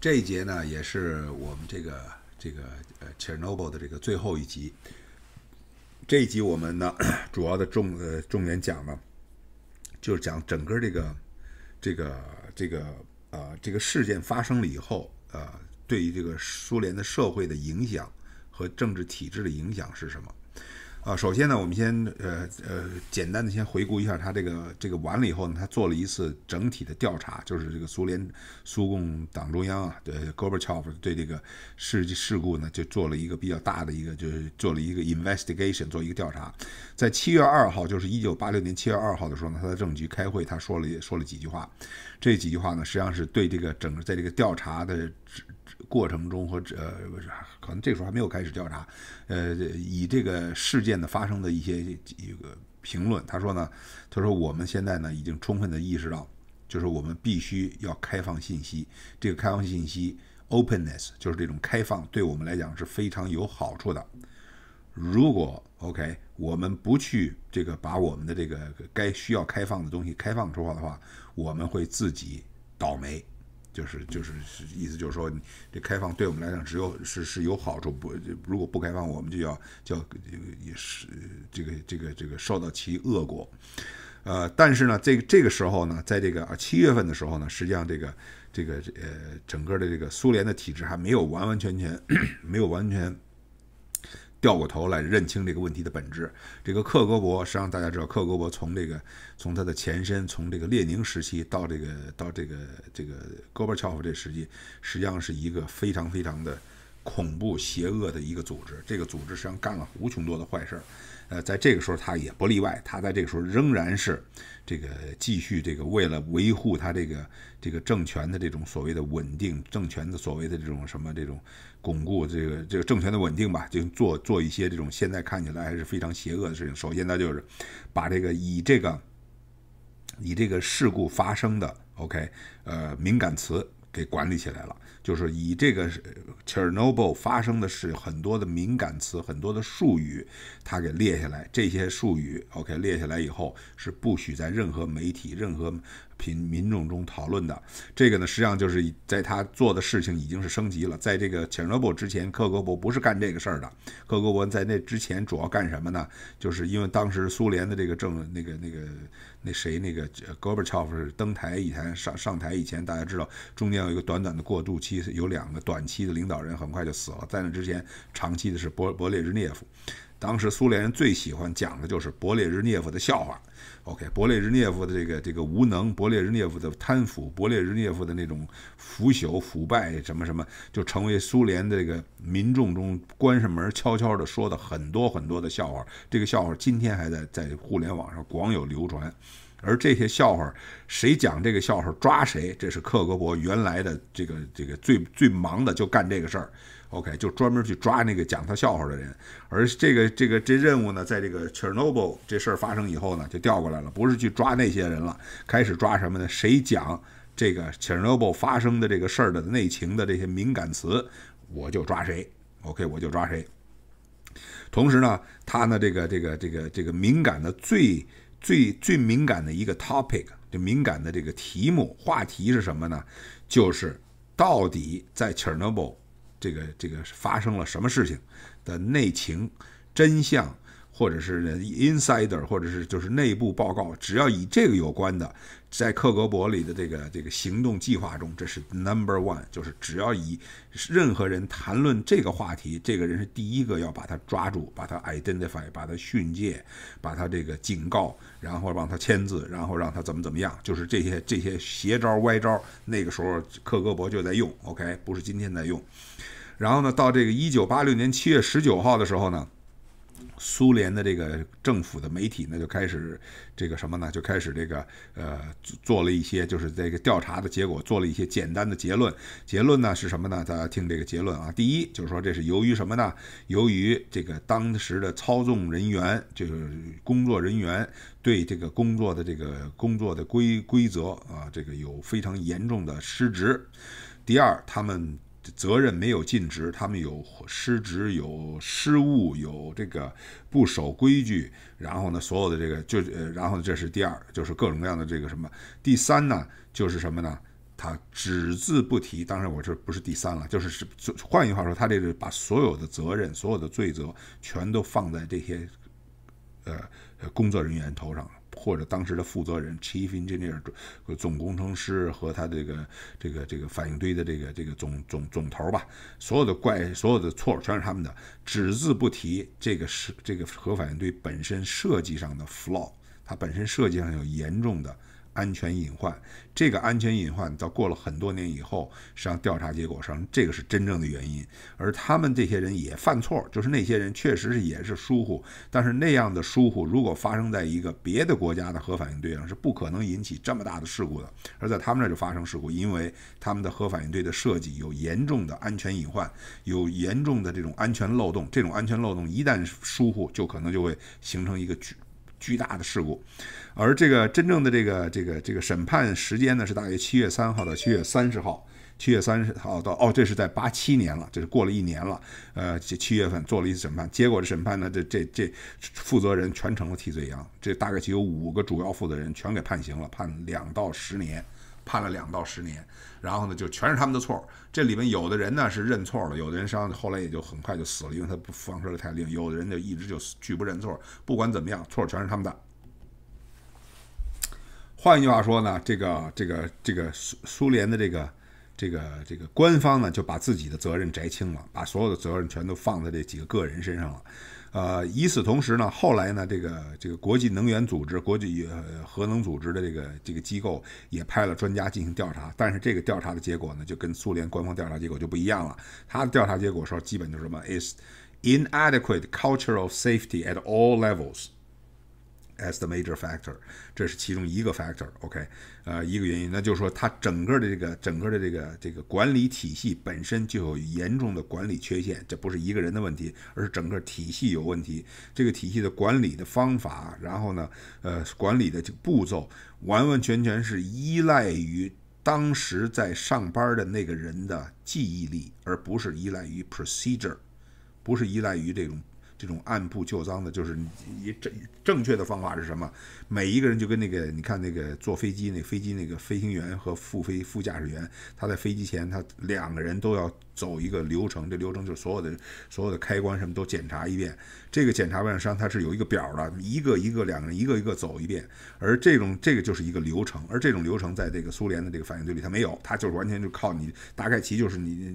这一节呢，也是我们这个这个呃 Chernobyl 的这个最后一集。这一集我们呢，主要的重呃重点讲呢，就是讲整个这个这个这个呃这个事件发生了以后，呃，对于这个苏联的社会的影响和政治体制的影响是什么。呃，首先呢，我们先呃呃，简单的先回顾一下他这个这个完了以后呢，他做了一次整体的调查，就是这个苏联苏共党中央啊，对 Gorbachev 对这个事事故呢，就做了一个比较大的一个，就是做了一个 investigation，做一个调查。在七月二号，就是一九八六年七月二号的时候呢，他在政局开会，他说了说了几句话。这几句话呢，实际上是对这个整个在这个调查的这过程中和这呃不是。这时候还没有开始调查，呃，以这个事件的发生的一些一个评论，他说呢，他说我们现在呢已经充分的意识到，就是我们必须要开放信息，这个开放信息 openness 就是这种开放对我们来讲是非常有好处的。如果 OK 我们不去这个把我们的这个该需要开放的东西开放出来的话，我们会自己倒霉。就是就是意思就是说，这开放对我们来讲只有是是有好处，不如果不开放，我们就要就要也是这个这个这个受到其恶果，呃，但是呢，这这个时候呢，在这个啊七月份的时候呢，实际上这个这个呃整个的这个苏联的体制还没有完完全全 没有完全。掉过头来认清这个问题的本质。这个克格勃，实际上大家知道，克格勃从这个从它的前身，从这个列宁时期到这个到这个这个戈尔乔夫这时期，实际上是一个非常非常的恐怖、邪恶的一个组织。这个组织实际上干了无穷多的坏事儿。呃，在这个时候他也不例外，他在这个时候仍然是这个继续这个为了维护他这个这个政权的这种所谓的稳定，政权的所谓的这种什么这种巩固这个这个政权的稳定吧，就做做一些这种现在看起来还是非常邪恶的事情。首先，他就是把这个以这个以这个事故发生的 OK 呃敏感词。给管理起来了，就是以这个切尔诺贝利发生的事，很多的敏感词，很多的术语，他给列下来。这些术语，OK，列下来以后是不许在任何媒体、任何民民众中讨论的。这个呢，实际上就是在他做的事情已经是升级了。在这个切尔诺贝 l 之前，克格勃不是干这个事儿的。克格勃在那之前主要干什么呢？就是因为当时苏联的这个政那个那个。那谁那个戈尔乔夫是登台以前上上台以前，大家知道中间有一个短短的过渡期，有两个短期的领导人很快就死了，在那之前长期的是勃勃列日涅夫，当时苏联人最喜欢讲的就是勃列日涅夫的笑话。O.K. 博列日涅夫的这个这个无能，博列日涅夫的贪腐，博列日涅夫的那种腐朽、腐败，什么什么，就成为苏联这个民众中关上门悄悄的说的很多很多的笑话。这个笑话今天还在在互联网上广有流传。而这些笑话，谁讲这个笑话抓谁，这是克格勃原来的这个这个最最忙的就干这个事儿。OK，就专门去抓那个讲他笑话的人，而这个这个这任务呢，在这个 Chernobyl 这事儿发生以后呢，就调过来了，不是去抓那些人了，开始抓什么呢？谁讲这个 Chernobyl 发生的这个事儿的内情的这些敏感词，我就抓谁。OK，我就抓谁。同时呢，他呢这个这个这个这个敏感的最最最敏感的一个 topic，就敏感的这个题目话题是什么呢？就是到底在 Chernobyl 这个这个发生了什么事情的内情真相，或者是 insider，或者是就是内部报告，只要以这个有关的，在克格勃里的这个这个行动计划中，这是 number one，就是只要以任何人谈论这个话题，这个人是第一个要把他抓住，把他 identify，把他训诫，把他这个警告，然后让他签字，然后让他怎么怎么样，就是这些这些邪招歪招，那个时候克格勃就在用，OK，不是今天在用。然后呢，到这个一九八六年七月十九号的时候呢，苏联的这个政府的媒体呢就开始这个什么呢？就开始这个呃做做了一些，就是这个调查的结果，做了一些简单的结论。结论呢是什么呢？大家听这个结论啊。第一，就是说这是由于什么呢？由于这个当时的操纵人员就是工作人员对这个工作的这个工作的规规则啊，这个有非常严重的失职。第二，他们。责任没有尽职，他们有失职、有失误、有这个不守规矩。然后呢，所有的这个就呃，然后这是第二，就是各种各样的这个什么。第三呢，就是什么呢？他只字不提。当然，我这不是第三了，就是是。换句话说，他这是把所有的责任、所有的罪责全都放在这些呃呃工作人员头上了。或者当时的负责人、chief engineer 总总工程师和他这个这个这个反应堆的这个这个总总总头吧，所有的怪、所有的错全是他们的，只字不提这个是这个核反应堆本身设计上的 flow，它本身设计上有严重的。安全隐患，这个安全隐患到过了很多年以后，实际上调查结果上，这个是真正的原因。而他们这些人也犯错，就是那些人确实是也是疏忽，但是那样的疏忽，如果发生在一个别的国家的核反应堆上，是不可能引起这么大的事故的。而在他们儿就发生事故，因为他们的核反应堆的设计有严重的安全隐患，有严重的这种安全漏洞，这种安全漏洞一旦疏忽，就可能就会形成一个巨。巨大的事故，而这个真正的这个这个这个审判时间呢，是大约七月三号到七月三十号，七月三十号到哦，这是在八七年了，这是过了一年了，呃，七七月份做了一次审判，结果这审判呢，这这这负责人全成了替罪羊，这大概只有五个主要负责人全给判刑了，判两到十年，判了两到十年。然后呢，就全是他们的错。这里面有的人呢是认错了，有的人伤，后来也就很快就死了，因为他不方的太硬。有的人就一直就拒不认错，不管怎么样，错全是他们的。换一句话说呢，这个这个这个苏苏联的这个这个这个官方呢就把自己的责任摘清了，把所有的责任全都放在这几个个人身上了。呃，与此同时呢，后来呢，这个这个国际能源组织、国际核能组织的这个这个机构也派了专家进行调查，但是这个调查的结果呢，就跟苏联官方调查结果就不一样了。他的调查结果说，基本就是什么，is inadequate cultural safety at all levels。as the major factor，这是其中一个 factor，OK，呃，一个原因，那就是说它整个的这个整个的这个这个管理体系本身就有严重的管理缺陷，这不是一个人的问题，而是整个体系有问题。这个体系的管理的方法，然后呢，呃，管理的这个步骤，完完全全是依赖于当时在上班的那个人的记忆力，而不是依赖于 procedure，不是依赖于这种。这种按部就章的，就是你正正确的方法是什么？每一个人就跟那个，你看那个坐飞机，那飞机那个飞行员和副飞副驾驶员，他在飞机前，他两个人都要。走一个流程，这流程就是所有的、所有的开关什么都检查一遍。这个检查完，实际上它是有一个表的，一个一个两个人一个一个走一遍。而这种这个就是一个流程，而这种流程在这个苏联的这个反应堆里它没有，它就是完全就靠你大概其就是你你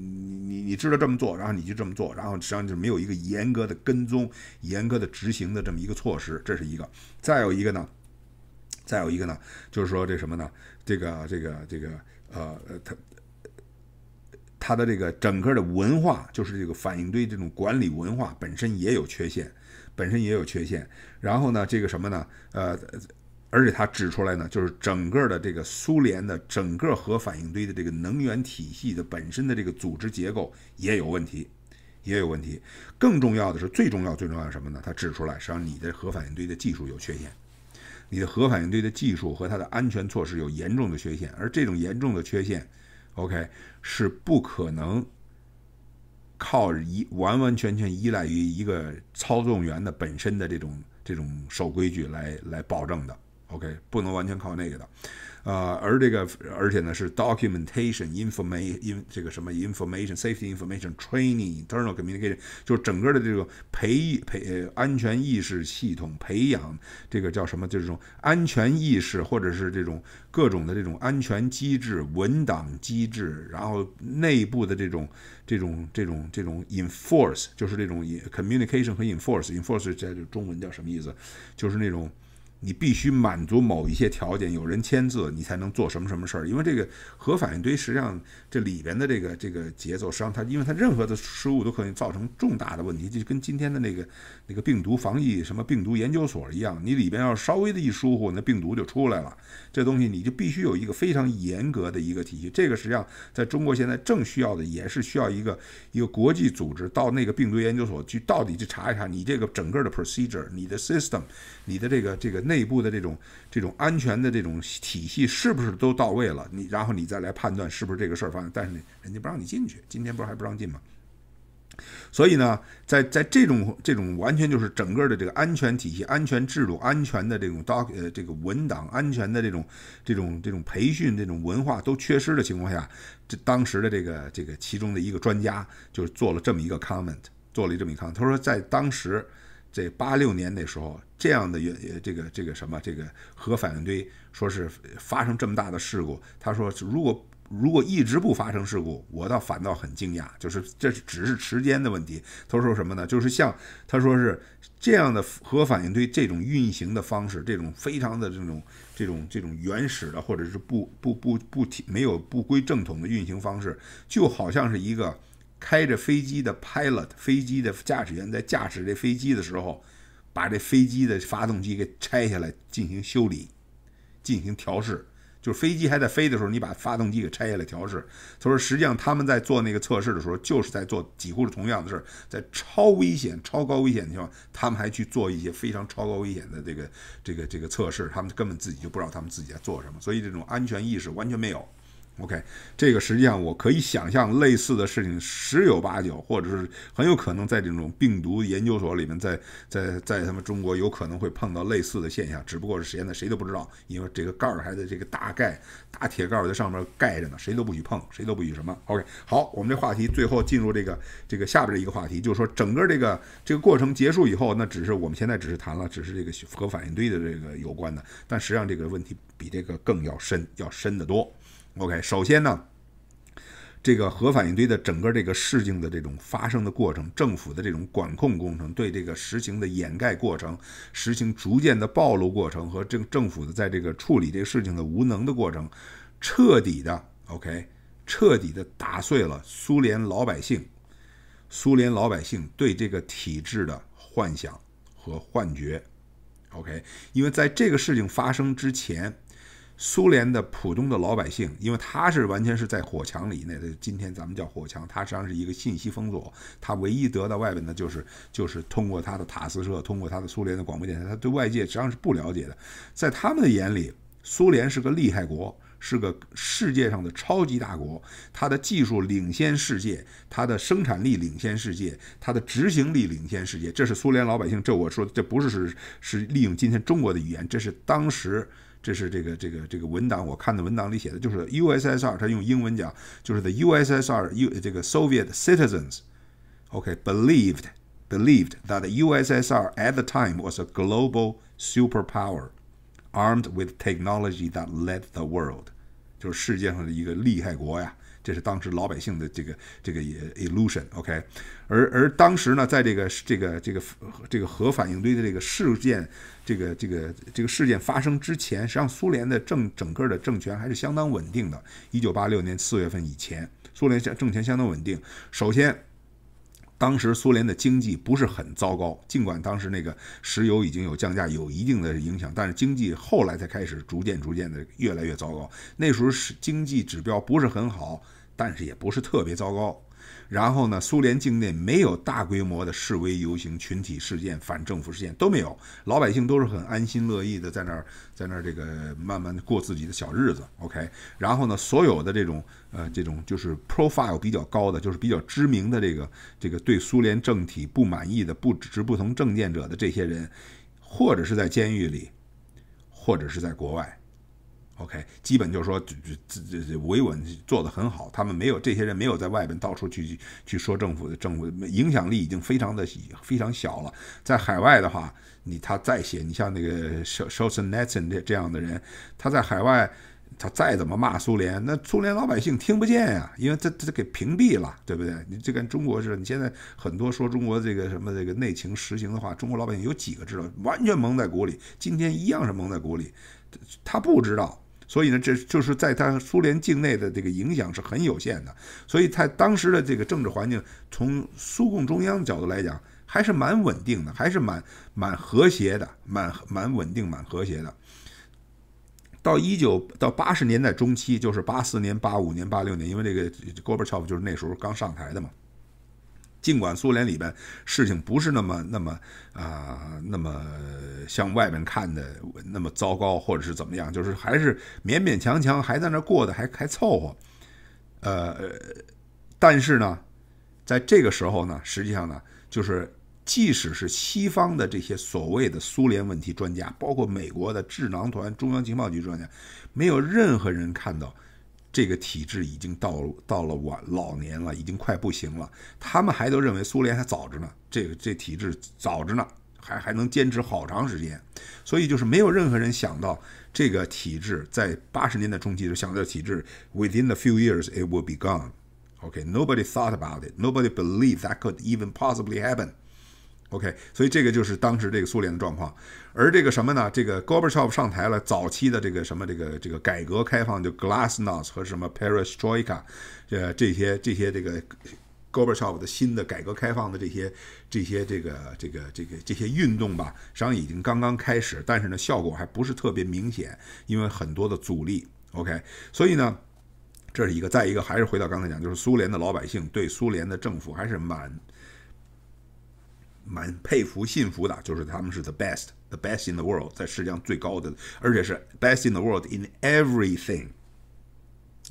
你你知道这么做，然后你就这么做，然后实际上就没有一个严格的跟踪、严格的执行的这么一个措施，这是一个。再有一个呢，再有一个呢，就是说这什么呢？这个这个这个呃呃他。它的这个整个的文化，就是这个反应堆这种管理文化本身也有缺陷，本身也有缺陷。然后呢，这个什么呢？呃，而且他指出来呢，就是整个的这个苏联的整个核反应堆的这个能源体系的本身的这个组织结构也有问题，也有问题。更重要的是，最重要最重要什么呢？他指出来，实际上你的核反应堆的技术有缺陷，你的核反应堆的技术和它的安全措施有严重的缺陷，而这种严重的缺陷。OK，是不可能靠依完完全全依赖于一个操纵员的本身的这种这种守规矩来来保证的。OK，不能完全靠那个的。啊，而这个，而且呢，是 documentation、informa、n 这个什么 information、safety information、training、internal communication，就是整个的这种培育培安全意识系统培养，这个叫什么？这种安全意识，或者是这种各种的这种安全机制、文档机制，然后内部的这种这种这种这种 enforce，就是这种 communication 和 enforce，enforce 在这中文叫什么意思？就是那种。你必须满足某一些条件，有人签字，你才能做什么什么事儿。因为这个核反应堆实际上。这里边的这个这个节奏，实际上它因为它任何的失误都可以造成重大的问题，就跟今天的那个那个病毒防疫什么病毒研究所一样，你里边要稍微的一疏忽，那病毒就出来了。这东西你就必须有一个非常严格的一个体系。这个实际上在中国现在正需要的也是需要一个一个国际组织到那个病毒研究所去，到底去查一查你这个整个的 procedure、你的 system、你的这个这个内部的这种这种安全的这种体系是不是都到位了？你然后你再来判断是不是这个事儿发。但是呢，人家不让你进去。今天不是还不让进吗？所以呢，在在这种这种完全就是整个的这个安全体系、安全制度、安全的这种 doc 呃这个文档、安全的这种这种这种培训、这种文化都缺失的情况下，这当时的这个这个其中的一个专家就是做了这么一个 comment，做了这么一 comment。他说，在当时这八六年那时候，这样的原这个这个什么这个核反应堆说是发生这么大的事故。他说如果如果一直不发生事故，我倒反倒很惊讶，就是这只是时间的问题。他说什么呢？就是像他说是这样的核反应堆这种运行的方式，这种非常的这种这种这种原始的，或者是不不不不不没有不归正统的运行方式，就好像是一个开着飞机的 pilot 飞机的驾驶员在驾驶这飞机的时候，把这飞机的发动机给拆下来进行修理，进行调试。就是飞机还在飞的时候，你把发动机给拆下来调试。他说，实际上他们在做那个测试的时候，就是在做几乎是同样的事，在超危险、超高危险的情况他们还去做一些非常超高危险的这个、这个、这个测试。他们根本自己就不知道他们自己在做什么，所以这种安全意识完全没有。OK，这个实际上我可以想象，类似的事情十有八九，或者是很有可能在这种病毒研究所里面，在在在他们中国有可能会碰到类似的现象，只不过是现在谁都不知道，因为这个盖儿还在这个大盖、大铁盖在上面盖着呢，谁都不许碰，谁都不许什么。OK，好，我们这话题最后进入这个这个下边的一个话题，就是说整个这个这个过程结束以后，那只是我们现在只是谈了，只是这个核反应堆的这个有关的，但实际上这个问题比这个更要深，要深得多。OK，首先呢，这个核反应堆的整个这个事情的这种发生的过程，政府的这种管控工程，对这个实情的掩盖过程，实情逐渐的暴露过程，和政政府的在这个处理这个事情的无能的过程，彻底的 OK，彻底的打碎了苏联老百姓，苏联老百姓对这个体制的幻想和幻觉。OK，因为在这个事情发生之前。苏联的普通的老百姓，因为他是完全是在火墙里，那今天咱们叫火墙，他实际上是一个信息封锁，他唯一得到外边的，就是就是通过他的塔斯社，通过他的苏联的广播电台，他对外界实际上是不了解的。在他们的眼里，苏联是个厉害国，是个世界上的超级大国，它的技术领先世界，它的生产力领先世界，它的执行力领先世界。这是苏联老百姓，这我说这不是是是利用今天中国的语言，这是当时。这是这个这个这个文档我看的文档里写的，就是 USSR，它用英文讲就是 the USSR U 这个 Soviet citizens，OK believed believed that the USSR at the time was a global superpower armed with technology that led the world，就是世界上的一个厉害国呀。这是当时老百姓的这个这个也 illusion，OK，而而当时呢，在这个这个这个这个核反应堆的这个事件，这个这个这个事件发生之前，实际上苏联的政整个的政权还是相当稳定的。一九八六年四月份以前，苏联政权相当稳定。首先，当时苏联的经济不是很糟糕，尽管当时那个石油已经有降价，有一定的影响，但是经济后来才开始逐渐逐渐的越来越糟糕。那时候是经济指标不是很好。但是也不是特别糟糕，然后呢，苏联境内没有大规模的示威游行、群体事件、反政府事件都没有，老百姓都是很安心乐意的在那儿在那儿这个慢慢过自己的小日子。OK，然后呢，所有的这种呃这种就是 profile 比较高的，就是比较知名的这个这个对苏联政体不满意的不持不同政见者的这些人，或者是在监狱里，或者是在国外。O.K. 基本就说这这维稳做得很好，他们没有这些人没有在外边到处去去说政府的政府影响力已经非常的非常小了。在海外的话，你他再写你像那个 Sh s h o s t k o 这这样的人，他在海外他再怎么骂苏联，那苏联老百姓听不见呀，因为他他给屏蔽了，对不对？你就跟中国似的，你现在很多说中国这个什么这个内情实行的话，中国老百姓有几个知道？完全蒙在鼓里，今天一样是蒙在鼓里，他不知道。所以呢，这就是在他苏联境内的这个影响是很有限的。所以，他当时的这个政治环境，从苏共中央角度来讲，还是蛮稳定的，还是蛮蛮和谐的，蛮蛮稳定、蛮和谐的。到一九到八十年代中期，就是八四年、八五年、八六年，因为这个戈尔巴乔夫就是那时候刚上台的嘛。尽管苏联里边事情不是那么那么啊那么像外面看的那么糟糕，或者是怎么样，就是还是勉勉强强还在那过得还还凑合，呃，但是呢，在这个时候呢，实际上呢，就是即使是西方的这些所谓的苏联问题专家，包括美国的智囊团、中央情报局专家，没有任何人看到。这个体制已经到到了晚老年了，已经快不行了。他们还都认为苏联还早着呢，这个这体制早着呢，还还能坚持好长时间。所以就是没有任何人想到这个体制在八十年代中期就想到体制 within a few years it will be gone. o k nobody thought about it. Nobody believed that could even possibly happen. OK，所以这个就是当时这个苏联的状况，而这个什么呢？这个 Gorbachev 上台了，早期的这个什么这个这个改革开放就 Glasnost 和什么 Perestroika，呃，这些这些这个 Gorbachev 的新的改革开放的这些这些这个这个这个这些运动吧，实际上已经刚刚开始，但是呢，效果还不是特别明显，因为很多的阻力。OK，所以呢，这是一个，再一个还是回到刚才讲，就是苏联的老百姓对苏联的政府还是满。蛮佩服、信服的，就是他们是 the best，the best in the world，在世界上最高的，而且是 best in the world in everything，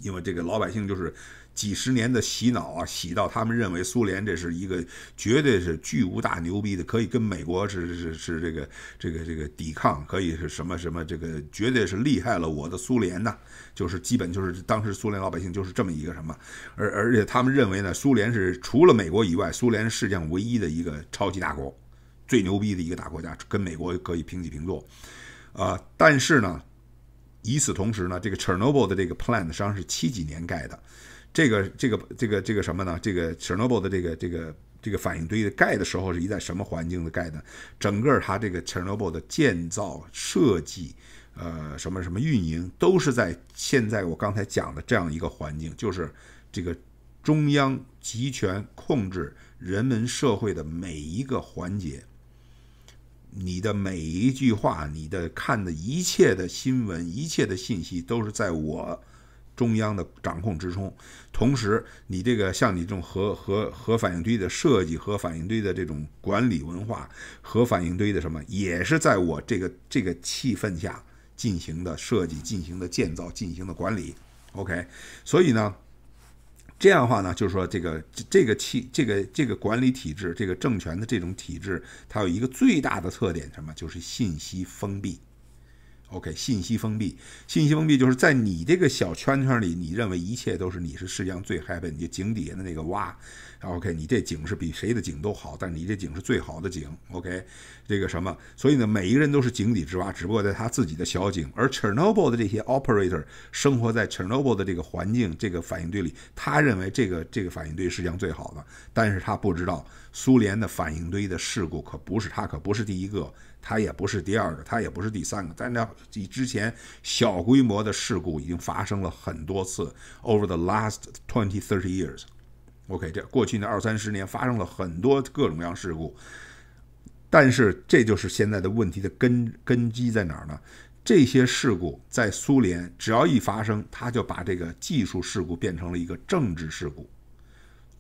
因为这个老百姓就是。几十年的洗脑啊，洗到他们认为苏联这是一个绝对是巨无大牛逼的，可以跟美国是是是这个这个这个抵抗，可以是什么什么这个绝对是厉害了我的苏联呐！就是基本就是当时苏联老百姓就是这么一个什么，而而且他们认为呢，苏联是除了美国以外，苏联世界上唯一的一个超级大国，最牛逼的一个大国家，跟美国可以平起平坐啊。但是呢，与此同时呢，这个 Chernobyl 的这个 plant 实际上是七几年盖的。这个这个这个这个什么呢？这个 Chernobyl 的这个这个这个反应堆的盖的时候是一在什么环境的盖呢？整个它这个 Chernobyl 的建造设计，呃，什么什么运营都是在现在我刚才讲的这样一个环境，就是这个中央集权控制人们社会的每一个环节，你的每一句话，你的看的一切的新闻，一切的信息都是在我。中央的掌控之中，同时你这个像你这种核核核反应堆的设计核反应堆的这种管理文化，核反应堆的什么也是在我这个这个气氛下进行的设计、进行的建造、进行的管理。OK，所以呢，这样的话呢，就是说这个这个气这个这个管理体制、这个政权的这种体制，它有一个最大的特点什么？就是信息封闭。O.K. 信息封闭，信息封闭就是在你这个小圈圈里，你认为一切都是你是世界上最 happy，你就井底下的那个蛙。OK，你这井是比谁的井都好，但你这井是最好的井。OK，这个什么？所以呢，每一个人都是井底之蛙，只不过在他自己的小井。而 Chernobyl 的这些 operator 生活在 Chernobyl 的这个环境、这个反应堆里，他认为这个这个反应堆世界上最好的，但是他不知道苏联的反应堆的事故可不是他，可不是第一个，他也不是第二个，他也不是第三个。但那之前小规模的事故已经发生了很多次，over the last twenty thirty years。OK，这过去那二三十年发生了很多各种各样事故，但是这就是现在的问题的根根基在哪儿呢？这些事故在苏联只要一发生，他就把这个技术事故变成了一个政治事故。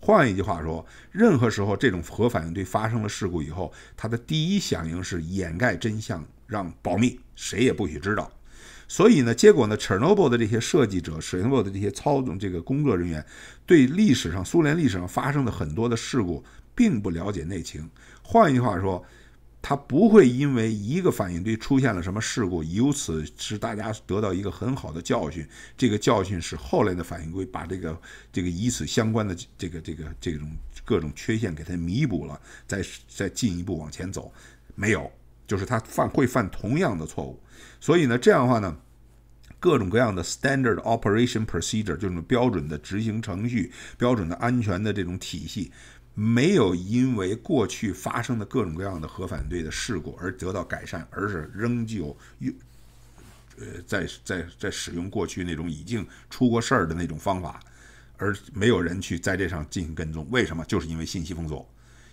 换一句话说，任何时候这种核反应堆发生了事故以后，它的第一响应是掩盖真相，让保密，谁也不许知道。所以呢，结果呢，c h e r n o b y l 的这些设计者，Chernobyl 的这些操纵这个工作人员，对历史上苏联历史上发生的很多的事故并不了解内情。换句话说，他不会因为一个反应堆出现了什么事故，由此使大家得到一个很好的教训。这个教训使后来的反应堆把这个这个以此相关的这个这个这种各种缺陷给它弥补了，再再进一步往前走，没有，就是他犯会犯同样的错误。所以呢，这样的话呢，各种各样的 standard operation procedure 就是种标准的执行程序、标准的安全的这种体系，没有因为过去发生的各种各样的核反对的事故而得到改善，而是仍旧用呃在在在使用过去那种已经出过事儿的那种方法，而没有人去在这上进行跟踪。为什么？就是因为信息封锁。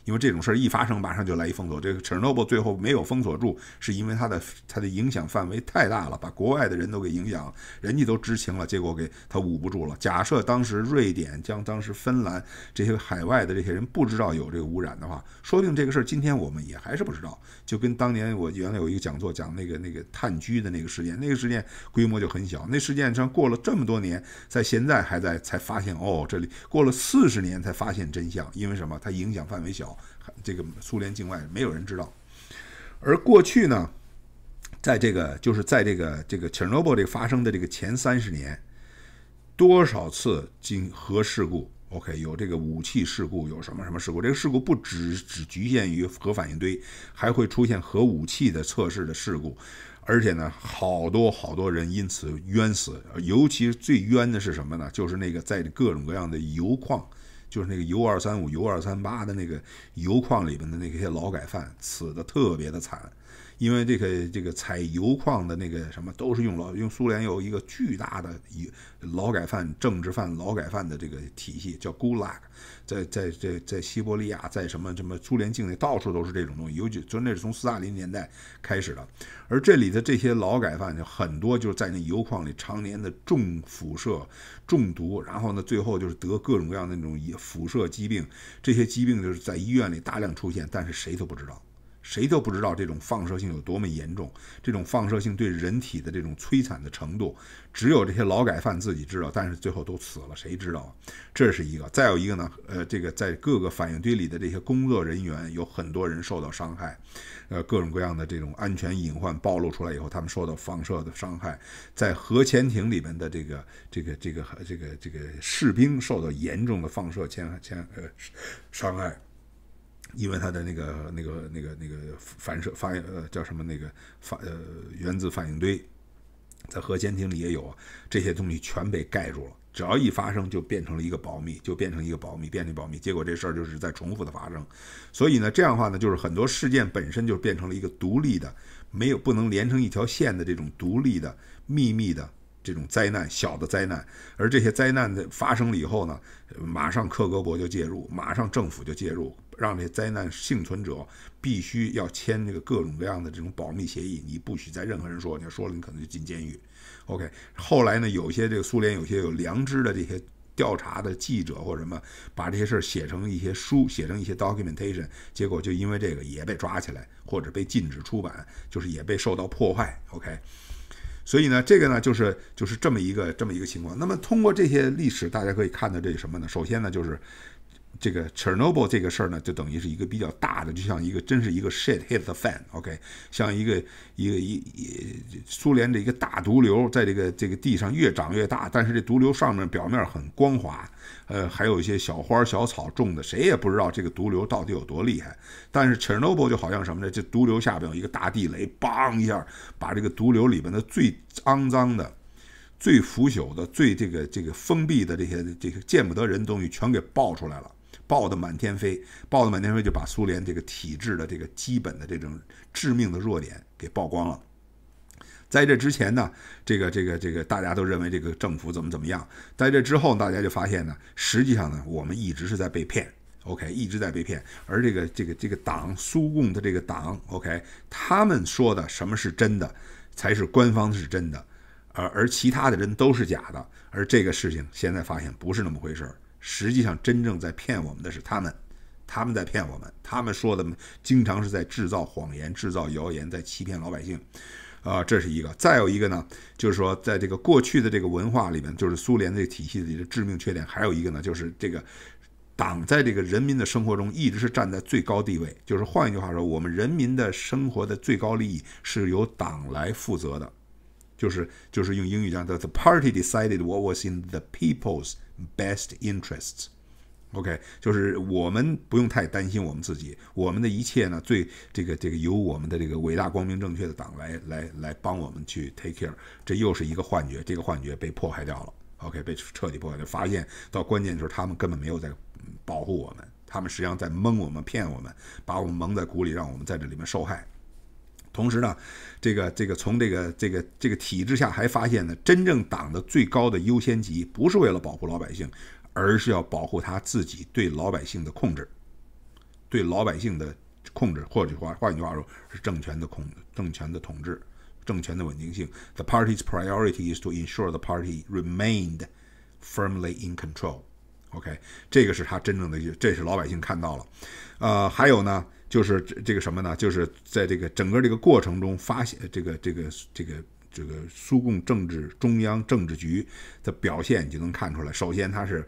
因为这种事儿一发生，马上就来一封锁。这个切尔诺贝，最后没有封锁住，是因为它的它的影响范围太大了，把国外的人都给影响了，人家都知情了，结果给他捂不住了。假设当时瑞典将当时芬兰这些海外的这些人不知道有这个污染的话，说不定这个事儿今天我们也还是不知道。就跟当年我原来有一个讲座讲那个那个炭疽的那个事件，那个事件规模就很小，那事件上过了这么多年，在现在还在才发现哦，这里过了四十年才发现真相，因为什么？它影响范围小。这个苏联境外没有人知道，而过去呢，在这个就是在这个这个切尔诺贝利发生的这个前三十年，多少次经核事故？OK，有这个武器事故，有什么什么事故？这个事故不只只局限于核反应堆，还会出现核武器的测试的事故，而且呢，好多好多人因此冤死，尤其最冤的是什么呢？就是那个在各种各样的铀矿。就是那个 U 二三五、U 二三八的那个油矿里边的那些劳改犯死的特别的惨，因为这个这个采油矿的那个什么都是用老用苏联有一个巨大的劳改犯、政治犯、劳改犯的这个体系叫 Gulag，在在在在西伯利亚，在什么什么苏联境内到处都是这种东西，尤其就那是从斯大林年代开始的，而这里的这些劳改犯就很多就是在那油矿里常年的重辐射。中毒，然后呢，最后就是得各种各样的那种辐射疾病，这些疾病就是在医院里大量出现，但是谁都不知道。谁都不知道这种放射性有多么严重，这种放射性对人体的这种摧残的程度，只有这些劳改犯自己知道。但是最后都死了，谁知道？这是一个。再有一个呢，呃，这个在各个反应堆里的这些工作人员，有很多人受到伤害，呃，各种各样的这种安全隐患暴露出来以后，他们受到放射的伤害。在核潜艇里面的这个这个这个这个这个士兵受到严重的放射潜潜呃伤害。因为它的那个、那个、那个、那个反射反应呃叫什么那个反呃原子反应堆，在核潜艇里也有这些东西全被盖住了，只要一发生就变成了一个保密，就变成一个保密，变成保密，结果这事儿就是在重复的发生。所以呢，这样的话呢，就是很多事件本身就变成了一个独立的，没有不能连成一条线的这种独立的秘密的。这种灾难，小的灾难，而这些灾难的发生了以后呢，马上克格勃就介入，马上政府就介入，让这些灾难幸存者必须要签这个各种各样的这种保密协议，你不许在任何人说，你要说了你可能就进监狱。OK，后来呢，有些这个苏联有些有良知的这些调查的记者或什么，把这些事写成一些书，写成一些 documentation，结果就因为这个也被抓起来，或者被禁止出版，就是也被受到破坏。OK。所以呢，这个呢，就是就是这么一个这么一个情况。那么通过这些历史，大家可以看到这什么呢？首先呢，就是。这个 Chernobyl 这个事儿呢，就等于是一个比较大的，就像一个真是一个 shit hits the fan，OK，像一个一个一一苏联的一个大毒瘤，在这个这个地上越长越大，但是这毒瘤上面表面很光滑，呃，还有一些小花小草种的，谁也不知道这个毒瘤到底有多厉害。但是 Chernobyl 就好像什么呢？这毒瘤下边有一个大地雷，梆一下把这个毒瘤里边的最肮脏的、最腐朽的、最这个这个封闭的这些这个见不得人的东西全给爆出来了。爆的满天飞，爆的满天飞，就把苏联这个体制的这个基本的这种致命的弱点给曝光了。在这之前呢，这个这个这个大家都认为这个政府怎么怎么样，在这之后大家就发现呢，实际上呢，我们一直是在被骗，OK，一直在被骗。而这个这个这个党，苏共的这个党，OK，他们说的什么是真的，才是官方是真的，而而其他的人都是假的。而这个事情现在发现不是那么回事儿。实际上，真正在骗我们的是他们，他们在骗我们，他们说的经常是在制造谎言、制造谣言，在欺骗老百姓。啊，这是一个。再有一个呢，就是说，在这个过去的这个文化里面，就是苏联这个体系的一个致命缺点。还有一个呢，就是这个党在这个人民的生活中一直是站在最高地位。就是换一句话说，我们人民的生活的最高利益是由党来负责的。就是就是用英语讲 t the party decided what was in the people's。Best interests，OK，就是我们不用太担心我们自己，我们的一切呢，最这个这个由我们的这个伟大光明正确的党来来来帮我们去 take care。这又是一个幻觉，这个幻觉被破坏掉了，OK，被彻底破坏，掉，发现到关键就是他们根本没有在保护我们，他们实际上在蒙我们、骗我们，把我们蒙在鼓里，让我们在这里面受害。同时呢，这个这个从这个这个这个体制下还发现呢，真正党的最高的优先级不是为了保护老百姓，而是要保护他自己对老百姓的控制，对老百姓的控制，或者话换句话说，是政权的控政权的统治，政权的稳定性。The party's priority is to ensure the party remained firmly in control. OK，这个是他真正的这是老百姓看到了。呃，还有呢。就是这个什么呢？就是在这个整个这个过程中发现这个这个这个这个苏共政治中央政治局的表现，你就能看出来。首先，它是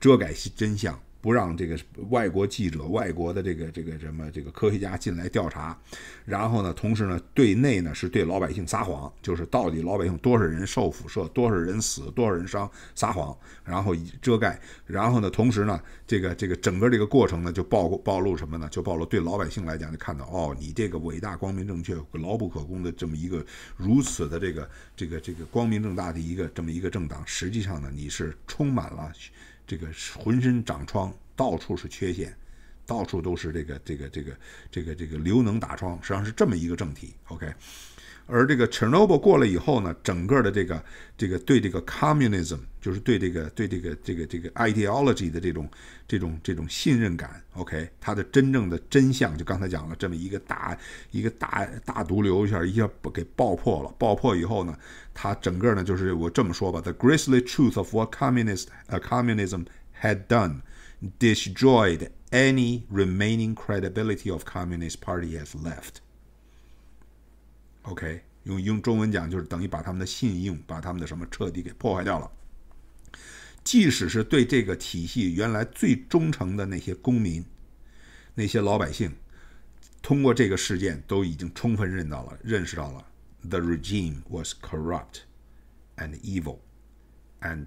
遮盖真相。不让这个外国记者、外国的这个这个什么这个科学家进来调查，然后呢，同时呢，对内呢是对老百姓撒谎，就是到底老百姓多少人受辐射，多少人死，多少人伤，撒谎，然后遮盖，然后呢，同时呢，这个这个整个这个过程呢就暴暴露什么呢？就暴露对老百姓来讲，就看到哦，你这个伟大光明正确牢不可攻的这么一个如此的这个这个这个光明正大的一个这么一个政党，实际上呢，你是充满了。这个浑身长疮，到处是缺陷，到处都是这个这个这个这个这个流脓打疮，实际上是这么一个正题。OK。而这个 Chernobyl 过了以后呢，整个的这个这个对这个 communism，就是对这个对这个这个这个 ideology 的这种这种这种信任感，OK，它的真正的真相，就刚才讲了，这么一个大一个大大毒瘤一下一下给爆破了，爆破以后呢，它整个呢就是我这么说吧，the grisly truth of what c o m m u n i s t 呃，communism had done destroyed any remaining credibility of communist party has left。ok 用用中文讲就是等于把他们的信用把他们的什么彻底给破坏掉了即使是对这个体系原来最忠诚的那些公民那些老百姓通过这个事件都已经充分认到了认识到了 the regime was corrupt and evil and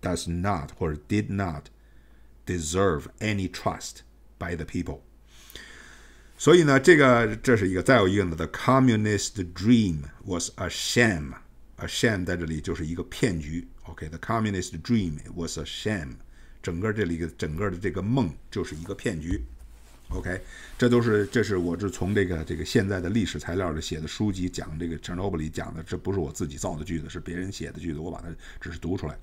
does not 或者 did not deserve any trust by the people 所以呢，这个这是一个，再有一个呢，The communist dream was a sham. A sham 在这里就是一个骗局。OK, the communist dream was a sham. 整个这里的整个的这个梦就是一个骗局。OK，这都是这是我是从这个这个现在的历史材料里写的书籍讲这个 Chernobyl 讲的，这不是我自己造的句子，是别人写的句子，我把它只是读出来。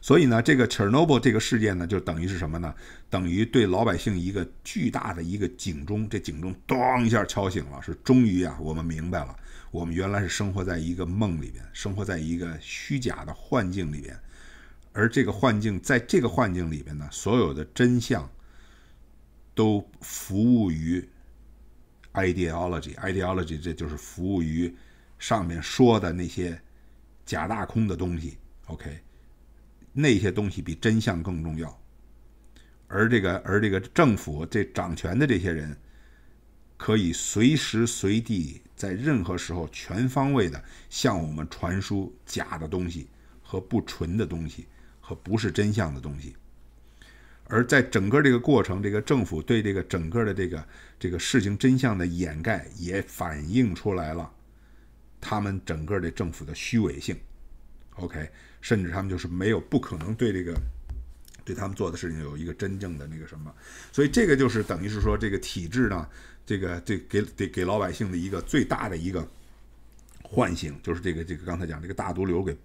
所以呢，这个 Chernobyl 这个事件呢，就等于是什么呢？等于对老百姓一个巨大的一个警钟。这警钟咚一下敲醒了，是终于啊，我们明白了，我们原来是生活在一个梦里边，生活在一个虚假的幻境里边。而这个幻境，在这个幻境里边呢，所有的真相都服务于 ideology，ideology，这就是服务于上面说的那些假大空的东西。OK。那些东西比真相更重要，而这个而这个政府这掌权的这些人，可以随时随地在任何时候全方位的向我们传输假的东西和不纯的东西和不是真相的东西，而在整个这个过程，这个政府对这个整个的这个这个事情真相的掩盖，也反映出来了他们整个的政府的虚伪性。OK。甚至他们就是没有不可能对这个对他们做的事情有一个真正的那个什么，所以这个就是等于是说这个体制呢，这个这给给给老百姓的一个最大的一个唤醒，就是这个这个刚才讲这个大毒瘤给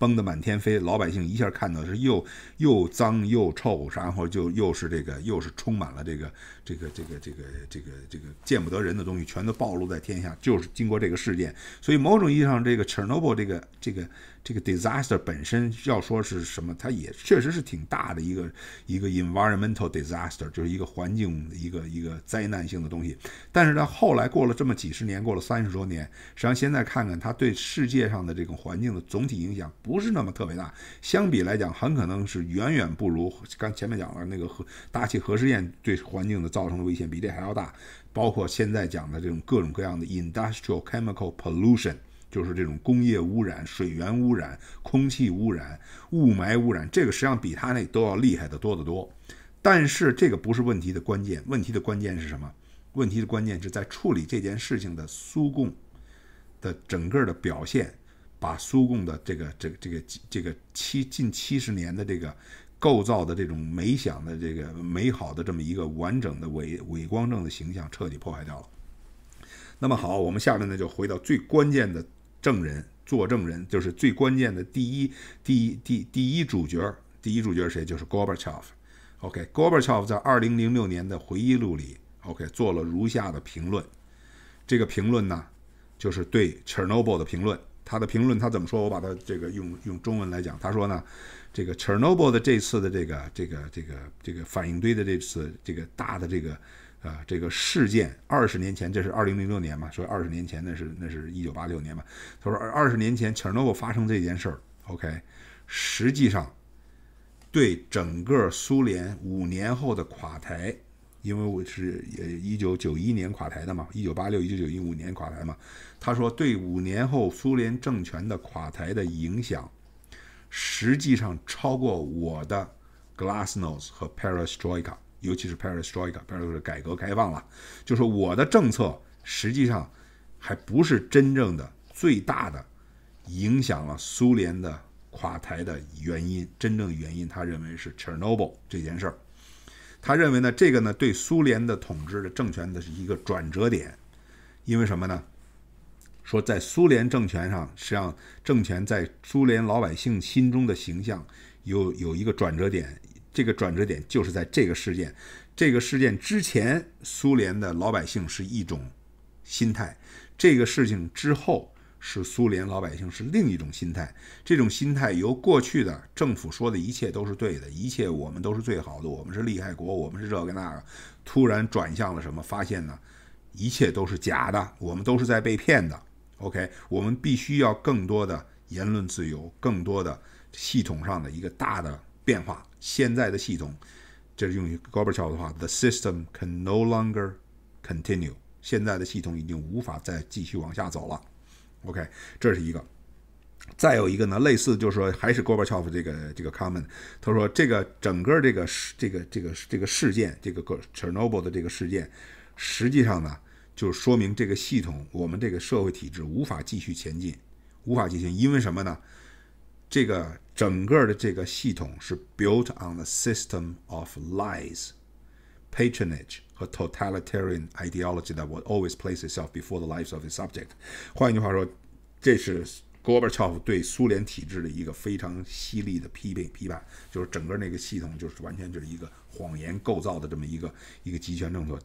崩得满天飞，老百姓一下看到是又又脏又臭然后就又是这个又是充满了这个这个这个这个这个这个见不得人的东西全都暴露在天下，就是经过这个事件，所以某种意义上这个 Chernobyl 这个这个。这个 disaster 本身要说是什么，它也确实是挺大的一个一个 environmental disaster，就是一个环境一个一个灾难性的东西。但是呢，后来过了这么几十年，过了三十多年，实际上现在看看它对世界上的这种环境的总体影响不是那么特别大。相比来讲，很可能是远远不如刚前面讲了那个核大气核试验对环境的造成的危险比这还要大。包括现在讲的这种各种各样的 industrial chemical pollution。就是这种工业污染、水源污染、空气污染、雾霾污染，这个实际上比它那都要厉害的多得多。但是这个不是问题的关键，问题的关键是什么？问题的关键是在处理这件事情的苏共的整个的表现，把苏共的这个这个这个这个七近七十年的这个构造的这种美想的这个美好的这么一个完整的伪伪光正的形象彻底破坏掉了。那么好，我们下面呢就回到最关键的。证人作证人就是最关键的第一第一第第一主角，第一主角是谁？就是 Gorbachev。OK，Gorbachev 在2006年的回忆录里，OK 做了如下的评论。这个评论呢，就是对 Chernobyl 的评论。他的评论他怎么说？我把它这个用用中文来讲。他说呢，这个 Chernobyl 的这次的这个这个这个这个反应堆的这次这个大的这个。啊，这个事件二十年前，这是二零零六年嘛，所以二十年前那是那是一九八六年嘛。他说，二十年前切尔诺贝发生这件事儿，OK，实际上对整个苏联五年后的垮台，因为我是呃一九九一年垮台的嘛，一九八六一九九一五年垮台嘛。他说，对五年后苏联政权的垮台的影响，实际上超过我的 Glassnos 和 Perestroika。尤其是 Perestroika，Perestroika 改革开放了，就说我的政策实际上还不是真正的最大的影响了苏联的垮台的原因。真正原因，他认为是 Chernobyl 这件事儿。他认为呢，这个呢对苏联的统治的政权的是一个转折点。因为什么呢？说在苏联政权上，实际上政权在苏联老百姓心中的形象有有一个转折点。这个转折点就是在这个事件，这个事件之前，苏联的老百姓是一种心态；这个事情之后，是苏联老百姓是另一种心态。这种心态由过去的政府说的一切都是对的，一切我们都是最好的，我们是厉害国，我们是这个那个，突然转向了什么？发现呢，一切都是假的，我们都是在被骗的。OK，我们必须要更多的言论自由，更多的系统上的一个大的变化。现在的系统，这是用于 Gorbachev 的话，the system can no longer continue。现在的系统已经无法再继续往下走了。OK，这是一个。再有一个呢，类似就是说，还是 Gorbachev 这个这个 comment，他说这个整个这个这个这个这个事件，这个 Chernobyl 的这个事件，实际上呢，就是说明这个系统，我们这个社会体制无法继续前进，无法进行，因为什么呢？这个整个的这个系统是 built on the system of lies, patronage 和 totalitarian ideology that would always place itself before the lives of its subject。换一句话说，这是 Gorbachev 对苏联体制的一个非常犀利的批评批判，就是整个那个系统就是完全就是一个谎言构造的这么一个一个集权政策。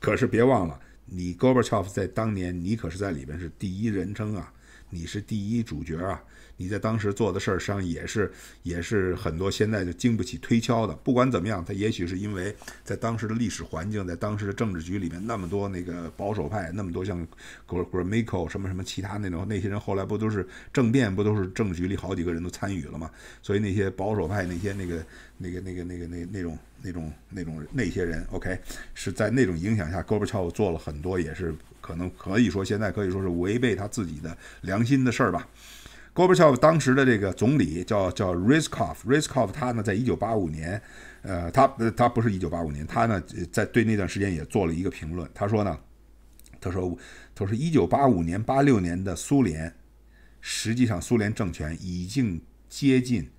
可是别忘了，你 Gorbachev 在当年，你可是在里边是第一人称啊，你是第一主角啊。你在当时做的事儿，实际上也是也是很多现在就经不起推敲的。不管怎么样，他也许是因为在当时的历史环境，在当时的政治局里面那么多那个保守派，那么多像戈尔戈 i 梅科什么什么其他那种那些人，后来不都是政变，不都是政治局里好几个人都参与了嘛？所以那些保守派那些那个那个那个那个那那种那种那种那些人，OK，是在那种影响下，戈尔巴乔做了很多也是可能可以说现在可以说是违背他自己的良心的事儿吧。g o r b a 当时的这个总理叫叫 r i s k o v r i s k o v 他呢，在一九八五年，呃，他他不是一九八五年，他呢在对那段时间也做了一个评论。他说呢，他说他说一九八五年八六年的苏联，实际上苏联政权已经接近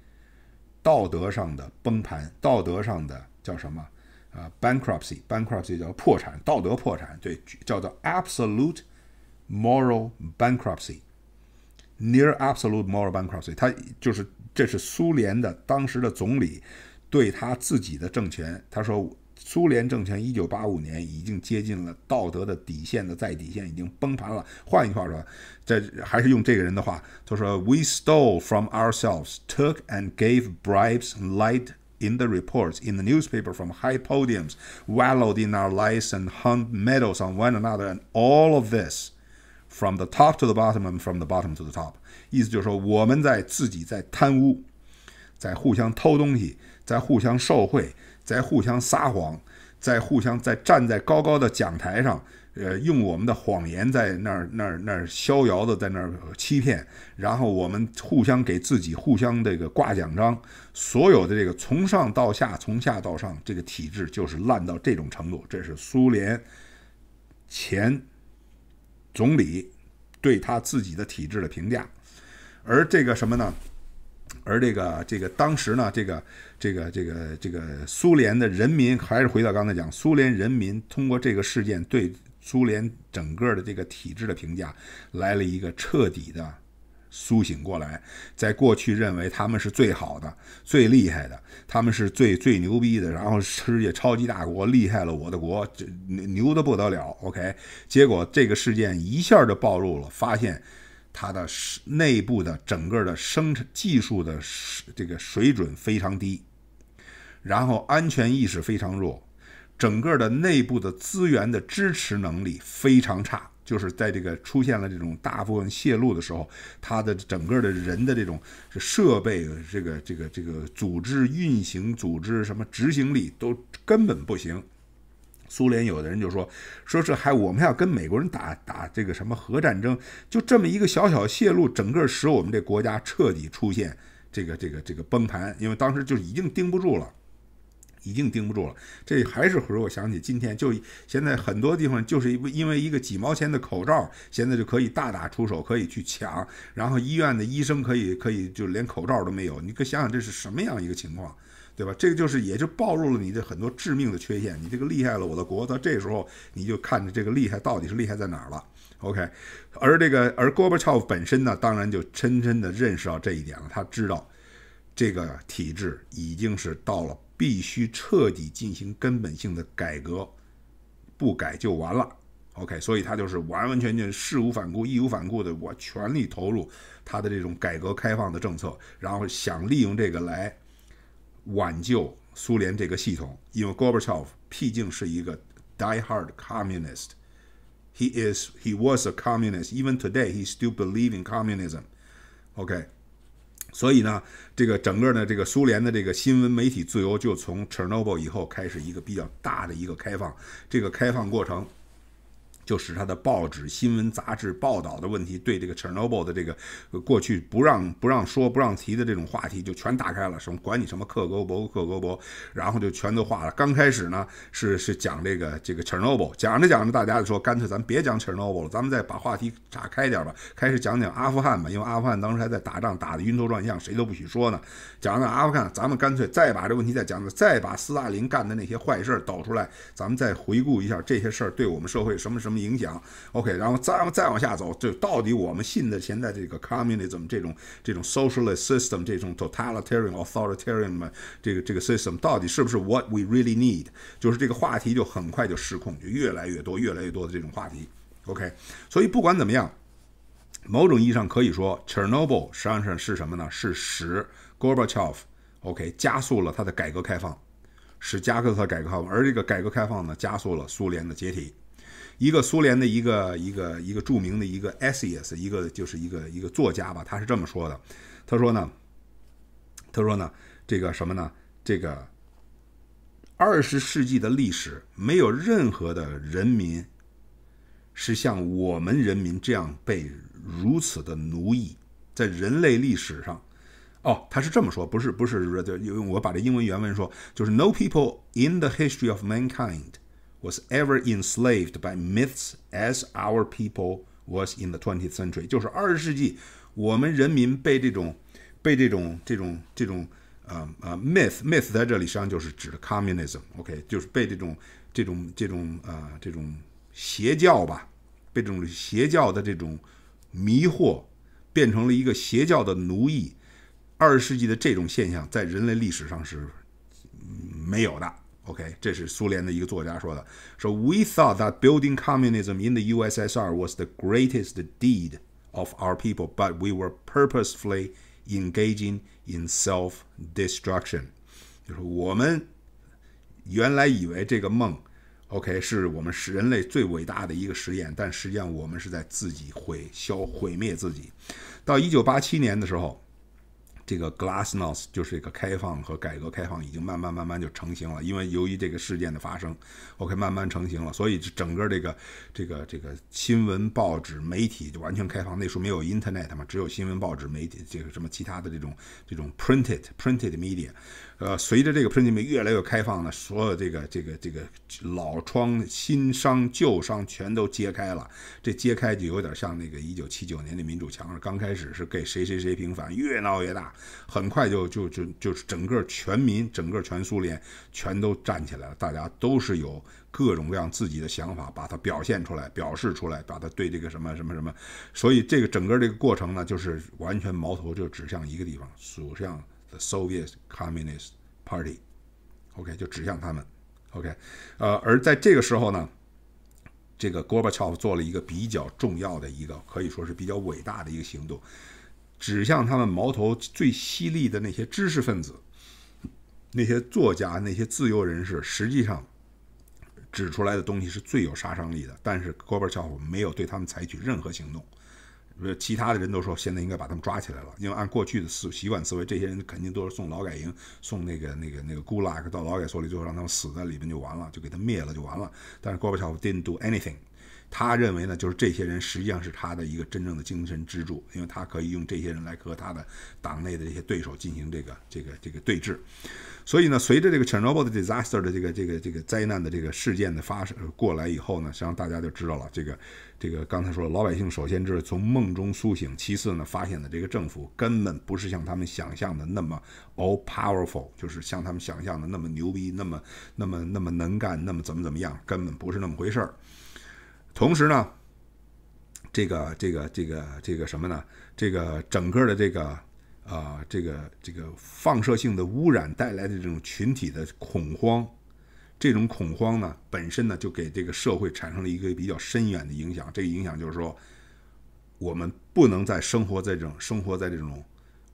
道德上的崩盘，道德上的叫什么啊？bankruptcy bankruptcy 叫破产，道德破产，对，叫做 absolute moral bankruptcy。Near absolute moral bankruptcy，他就是，这是苏联的当时的总理对他自己的政权，他说，苏联政权一九八五年已经接近了道德的底线的再底线，已经崩盘了。换一句话说，这还是用这个人的话，他说，We stole from ourselves, took and gave bribes, lied in the reports, in the newspaper from high podiums, wallowed in our lies and hung medals on one another, and all of this. from the top to the bottom and from the bottom to the top，意思就是说我们在自己在贪污，在互相偷东西，在互相受贿，在互相撒谎，在互相在站在高高的讲台上，呃，用我们的谎言在那儿那儿那儿逍遥的在那儿欺骗，然后我们互相给自己互相这个挂奖章，所有的这个从上到下，从下到上，这个体制就是烂到这种程度，这是苏联前。总理对他自己的体制的评价，而这个什么呢？而这个这个当时呢，这个这个这个这个苏联的人民还是回到刚才讲，苏联人民通过这个事件对苏联整个的这个体制的评价来了一个彻底的。苏醒过来，在过去认为他们是最好的、最厉害的，他们是最最牛逼的。然后世界超级大国厉害了，我的国这牛的不得了。OK，结果这个事件一下就暴露了，发现它的内部的整个的生产技术的这个水准非常低，然后安全意识非常弱，整个的内部的资源的支持能力非常差。就是在这个出现了这种大部分泄露的时候，他的整个的人的这种设备，这个这个这个组织运行、组织什么执行力都根本不行。苏联有的人就说，说这还我们要跟美国人打打这个什么核战争，就这么一个小小泄露，整个使我们这国家彻底出现这个这个这个崩盘，因为当时就已经盯不住了。已经盯不住了，这还是回我想起今天就现在很多地方就是一因为一个几毛钱的口罩，现在就可以大打出手，可以去抢，然后医院的医生可以可以就连口罩都没有，你可想想这是什么样一个情况，对吧？这个就是也就暴露了你的很多致命的缺陷，你这个厉害了我的国到这时候你就看着这个厉害到底是厉害在哪儿了。OK，而这个而戈巴乔夫本身呢，当然就深深的认识到这一点了，他知道这个体制已经是到了。必须彻底进行根本性的改革，不改就完了。OK，所以他就是完完全全、事无反顾、义无反顾的，我全力投入他的这种改革开放的政策，然后想利用这个来挽救苏联这个系统。因为 Gorbachev 毕竟是一个 die-hard communist，he is he was a communist，even today he still believe in communism。OK。所以呢，这个整个呢，这个苏联的这个新闻媒体自由就从 Chernobyl 以后开始一个比较大的一个开放，这个开放过程。就使他的报纸、新闻、杂志报道的问题，对这个 Chernobyl 的这个过去不让不让说、不让提的这种话题，就全打开了。什么管你什么克格勃、克格勃，然后就全都化了。刚开始呢，是是讲这个这个 Chernobyl，讲着讲着，大家就说干脆咱别讲 Chernobyl 了，咱们再把话题岔开点吧。开始讲讲阿富汗吧，因为阿富汗当时还在打仗，打得晕头转向，谁都不许说呢。讲到阿富汗，咱们干脆再把这问题再讲讲，再把斯大林干的那些坏事儿抖出来，咱们再回顾一下这些事儿对我们社会什么什么。影响，OK，然后再再往下走，就到底我们信的现在这个 communism 这种这种 socialist system 这种 totalitarian authoritarian 这个这个 system 到底是不是 what we really need？就是这个话题就很快就失控，就越来越多越来越多的这种话题，OK。所以不管怎么样，某种意义上可以说，Chernobyl 实际上是什么呢？是使 Gorbachev OK 加速了他的改革开放，使加克特改革开放，而这个改革开放呢，加速了苏联的解体。一个苏联的一个一个一个著名的一个 essayist，一个就是一个一个作家吧，他是这么说的，他说呢，他说呢，这个什么呢？这个二十世纪的历史没有任何的人民是像我们人民这样被如此的奴役，在人类历史上，哦，他是这么说，不是不是，就因为我把这英文原文说，就是 no people in the history of mankind。was ever enslaved by myths as our people was in the 20th century，就是二十世纪，我们人民被这种，被这种这种这种，呃呃，myth myth 在这里实际上就是指 communism，OK，就是被这种这种这种呃这种邪教吧，被这种邪教的这种迷惑，变成了一个邪教的奴役。二十世纪的这种现象在人类历史上是没有的。OK，这是苏联的一个作家说的，说 We thought that building communism in the USSR was the greatest deed of our people, but we were purposefully engaging in self destruction。就是我们原来以为这个梦，OK，是我们是人类最伟大的一个实验，但实际上我们是在自己毁消毁灭自己。到一九八七年的时候。这个 glasnost 就是这个开放和改革开放已经慢慢慢慢就成型了，因为由于这个事件的发生，OK 慢慢成型了，所以整个这个这个这个新闻报纸媒体就完全开放。那时候没有 internet 嘛，只有新闻报纸媒体这个什么其他的这种这种 printed printed media。呃，随着这个普京面越来越开放呢，所有这个这个这个老疮新伤旧伤全都揭开了。这揭开就有点像那个一九七九年的民主墙刚开始是给谁谁谁平反，越闹越大，很快就就就就是整个全民整个全苏联全都站起来了。大家都是有各种各样自己的想法，把它表现出来，表示出来，把它对这个什么什么什么。所以这个整个这个过程呢，就是完全矛头就指向一个地方，指向。The Soviet Communist Party，OK，就指向他们，OK，呃，而在这个时候呢，这个 c 巴乔夫做了一个比较重要的一个，可以说是比较伟大的一个行动，指向他们矛头最犀利的那些知识分子，那些作家，那些自由人士，实际上指出来的东西是最有杀伤力的，但是 c 巴乔夫没有对他们采取任何行动。呃，其他的人都说现在应该把他们抓起来了，因为按过去的思习惯思维，这些人肯定都是送劳改营，送那个那个那个 Gulag 到劳改所里，最后让他们死在里面就完了，就给他灭了就完了。但是戈巴乔夫 didn't do anything，他认为呢，就是这些人实际上是他的一个真正的精神支柱，因为他可以用这些人来和他的党内的这些对手进行这个这个这个对峙。所以呢，随着这个 Chernobyl 的 disaster 的这个这个这个灾难的这个事件的发生过来以后呢，实际上大家就知道了，这个这个刚才说，老百姓首先是从梦中苏醒，其次呢，发现的这个政府根本不是像他们想象的那么 all powerful，就是像他们想象的那么牛逼，那么那么那么能干，那么怎么怎么样，根本不是那么回事儿。同时呢，这个这个这个这个什么呢？这个整个的这个。啊，这个这个放射性的污染带来的这种群体的恐慌，这种恐慌呢，本身呢就给这个社会产生了一个比较深远的影响。这个影响就是说，我们不能再生活在这种生活在这种。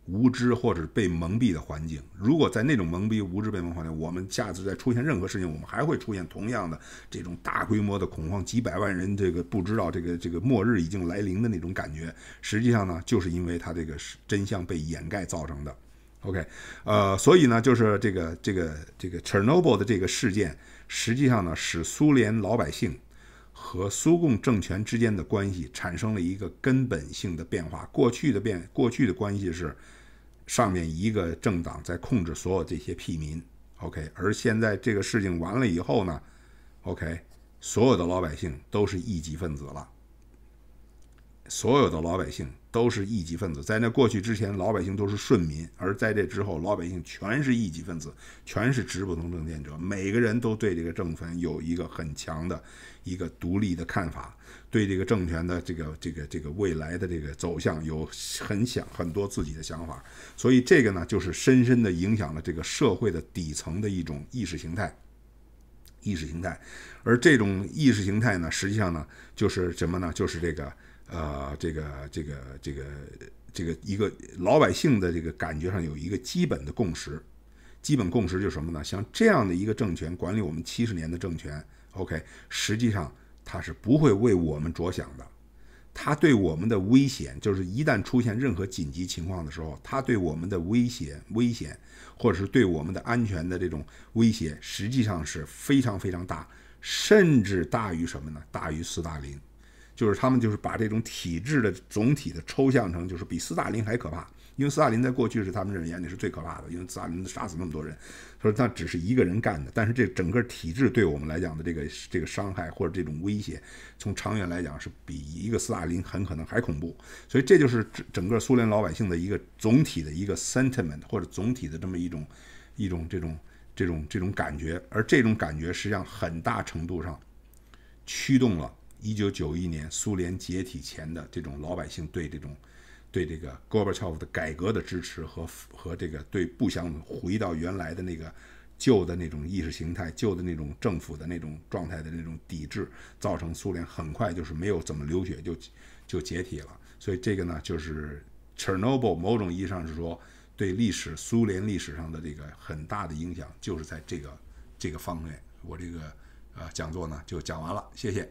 无知或者被蒙蔽的环境，如果在那种蒙蔽、无知被蒙蔽环境，我们下次再出现任何事情，我们还会出现同样的这种大规模的恐慌，几百万人这个不知道这个这个末日已经来临的那种感觉。实际上呢，就是因为他这个真相被掩盖造成的。OK，呃，所以呢，就是这个这个这个 Chernobyl 的这个事件，实际上呢，使苏联老百姓和苏共政权之间的关系产生了一个根本性的变化。过去的变，过去的关系是。上面一个政党在控制所有这些屁民，OK，而现在这个事情完了以后呢，OK，所有的老百姓都是异己分子了。所有的老百姓都是异己分子，在那过去之前，老百姓都是顺民，而在这之后，老百姓全是异己分子，全是直不同政见者，每个人都对这个政权有一个很强的一个独立的看法。对这个政权的这个这个这个未来的这个走向有很想很多自己的想法，所以这个呢，就是深深的影响了这个社会的底层的一种意识形态。意识形态，而这种意识形态呢，实际上呢，就是什么呢？就是这个呃，这个这个这个这个一个老百姓的这个感觉上有一个基本的共识，基本共识就是什么呢？像这样的一个政权管理我们七十年的政权，OK，实际上。他是不会为我们着想的，他对我们的危险就是一旦出现任何紧急情况的时候，他对我们的威胁、危险，或者是对我们的安全的这种威胁，实际上是非常非常大，甚至大于什么呢？大于斯大林，就是他们就是把这种体制的总体的抽象成，就是比斯大林还可怕。因为斯大林在过去是他们人眼里是最可怕的，因为斯大林杀死那么多人，说他只是一个人干的，但是这整个体制对我们来讲的这个这个伤害或者这种威胁，从长远来讲是比一个斯大林很可能还恐怖，所以这就是整个苏联老百姓的一个总体的一个 sentiment 或者总体的这么一种一种这种这种这种感觉，而这种感觉实际上很大程度上驱动了一九九一年苏联解体前的这种老百姓对这种。对这个 Gorbachev 的改革的支持和和这个对不想回到原来的那个旧的那种意识形态、旧的那种政府的那种状态的那种抵制，造成苏联很快就是没有怎么流血就就解体了。所以这个呢，就是 Chernobyl 某种意义上是说对历史苏联历史上的这个很大的影响，就是在这个这个方面。我这个呃讲座呢就讲完了，谢谢。